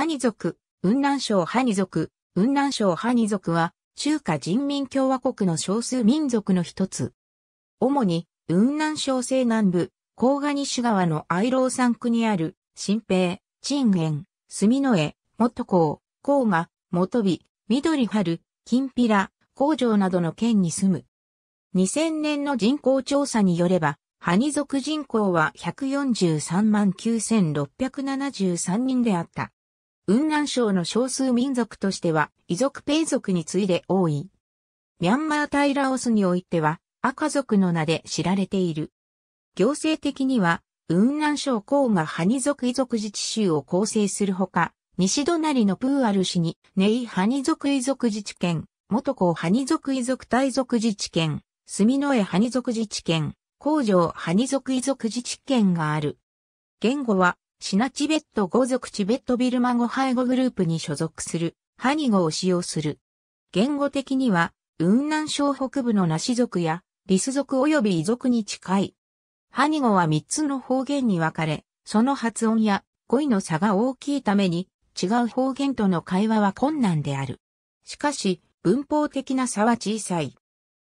ハニ族、雲南省ハニ族、雲南省ハニ族は、中華人民共和国の少数民族の一つ。主に、雲南省西南部、黄河西川の愛老山区にある、新平、鎮園、住の江、元港、黄河、元美、緑春、金平、工場などの県に住む。2000年の人口調査によれば、ハニ族人口は143万9673人であった。雲南省の少数民族としては、遺族ペイ族に次いで多い。ミャンマータイラオスにおいては、赤族の名で知られている。行政的には、雲南省甲がハニ族遺族自治州を構成するほか、西隣のプーアル市にネイハニ族遺族自治県、元高ハニ族遺族大族自治県、スミノエハニ族自治県、工場ハニ族遺族自治県がある。言語はシナチベット語族チベットビルマ語背語グループに所属する、ハニ語を使用する。言語的には、雲南省北部のナシ族や、リス族及び異族に近い。ハニ語は3つの方言に分かれ、その発音や語彙の差が大きいために、違う方言との会話は困難である。しかし、文法的な差は小さい。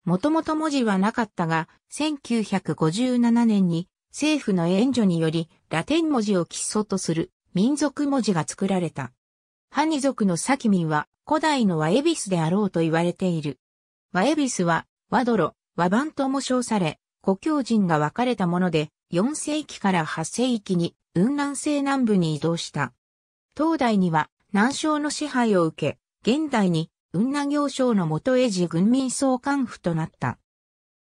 もともと文字はなかったが、1957年に政府の援助により、ラテン文字を基礎とする民族文字が作られた。ハニ族のサキミンは古代のワエビスであろうと言われている。ワエビスは、ワドロ、ワバンとも称され、故郷人が分かれたもので、4世紀から8世紀に雲南西南部に移動した。東大には南省の支配を受け、現代に雲南行省の元エジ軍民総監府となった。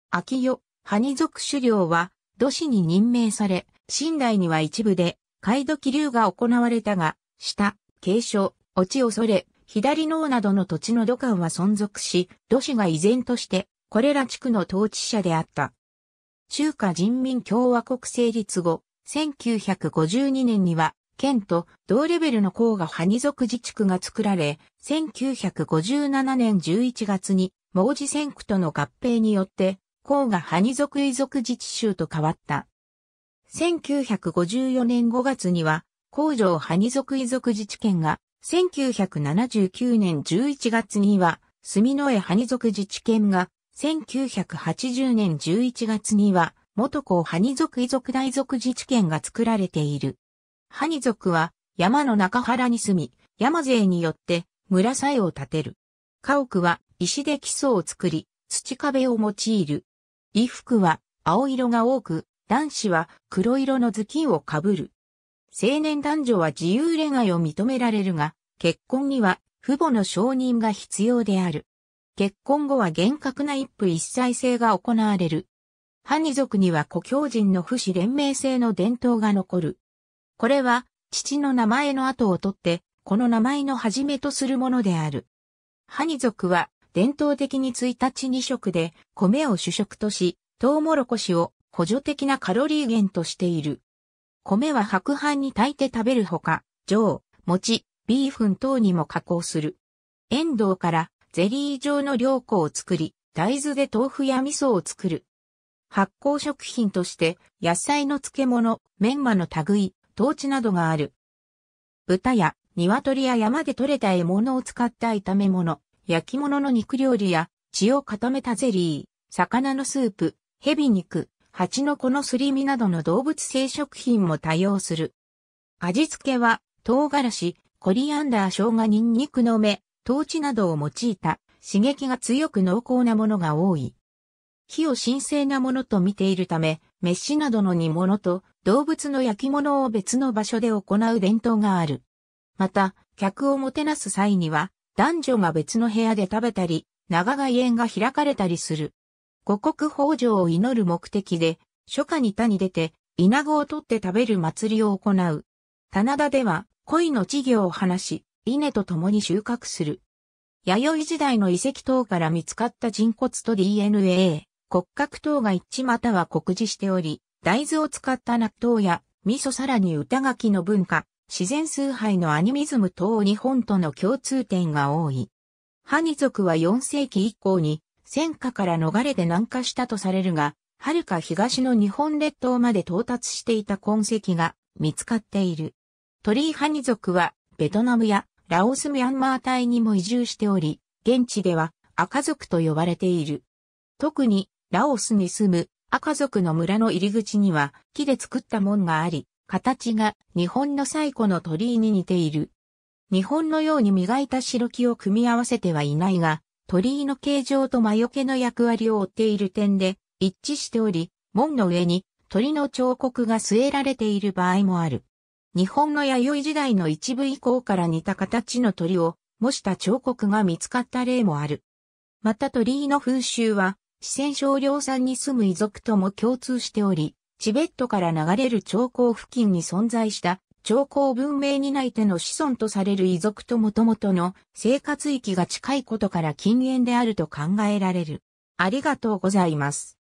秋代、ハニ族狩猟は土師に任命され、新大には一部で、海土気流が行われたが、下、継承、落ち恐れ、左脳などの土地の土管は存続し、土師が依然として、これら地区の統治者であった。中華人民共和国成立後、1952年には、県と同レベルの校がハニ族自治区が作られ、1957年11月に、毛治戦区との合併によって、甲賀ハニ族遺族自治州と変わった。1954年5月には、甲場ハニ族遺族自治県が、1979年11月には、住之江ハニ族自治県が、1980年11月には、元校ハニ族遺族大族自治県が作られている。ハニ族は、山の中原に住み、山勢によって、村さえを建てる。家屋は、石で基礎を作り、土壁を用いる。衣服は青色が多く、男子は黒色の頭巾をかぶる。青年男女は自由恋愛を認められるが、結婚には父母の承認が必要である。結婚後は厳格な一夫一妻制が行われる。ハニ族には故郷人の不死連盟制の伝統が残る。これは、父の名前の後を取って、この名前の始めとするものである。ハニ族は、伝統的に1日2食で米を主食とし、トウモロコシを補助的なカロリー源としている。米は白飯に炊いて食べるほか、上、餅、ビーフン等にも加工する。エンドウからゼリー状の良子を作り、大豆で豆腐や味噌を作る。発酵食品として野菜の漬物、メンマの類、豆地などがある。豚や鶏や山で採れた獲物を使った炒め物、焼き物の肉料理や、血を固めたゼリー、魚のスープ、蛇肉、蜂の子のすり身などの動物性食品も多用する。味付けは、唐辛子、コリアンダー生姜ニンニクの芽、豆チなどを用いた、刺激が強く濃厚なものが多い。火を神聖なものと見ているため、メッシなどの煮物と動物の焼き物を別の場所で行う伝統がある。また、客をもてなす際には、男女が別の部屋で食べたり、長賀宴が開かれたりする。五穀豊穣を祈る目的で、初夏に田に出て、稲子を取って食べる祭りを行う。棚田では、恋の稚魚を放し、稲と共に収穫する。弥生時代の遺跡等から見つかった人骨と DNA、骨格等が一致または酷似しており、大豆を使った納豆や味噌さらに歌書きの文化、自然崇拝のアニミズム等日本との共通点が多い。ハニ族は4世紀以降に戦火から逃れて南下したとされるが、遥か東の日本列島まで到達していた痕跡が見つかっている。トリーハニ族はベトナムやラオスミャンマー隊にも移住しており、現地では赤族と呼ばれている。特にラオスに住む赤族の村の入り口には木で作った門があり、形が日本の最古の鳥居に似ている。日本のように磨いた白木を組み合わせてはいないが、鳥居の形状と魔除けの役割を負っている点で一致しており、門の上に鳥の彫刻が据えられている場合もある。日本の弥生時代の一部以降から似た形の鳥を模した彫刻が見つかった例もある。また鳥居の風習は、四川省領産に住む遺族とも共通しており、チベットから流れる長江付近に存在した長江文明に内ての子孫とされる遺族ともともとの生活域が近いことから近縁であると考えられる。ありがとうございます。